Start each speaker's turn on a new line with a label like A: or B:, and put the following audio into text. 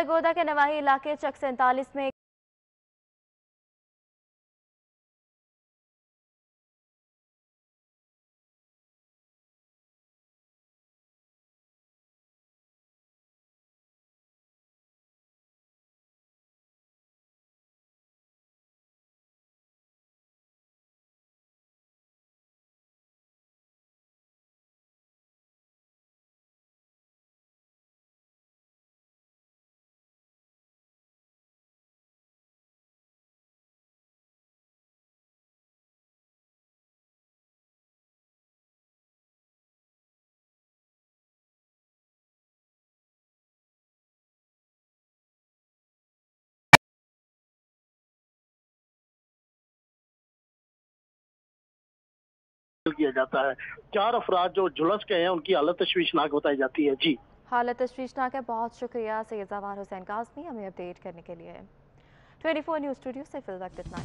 A: सरगोदा के नवाही इलाके चक सैंतालीस में
B: दाखिल किया जाता है चार अफराज जो झुलस गए हैं उनकी हालत तश्वीशनाक बताई जाती है जी
C: हालत तश्वीशनाक है बहुत शुक्रिया सैयद जवाहर हुसैन काजमी हमें अपडेट करने के लिए ट्वेंटी फोर न्यूज़ स्टूडियो से वक्त इतना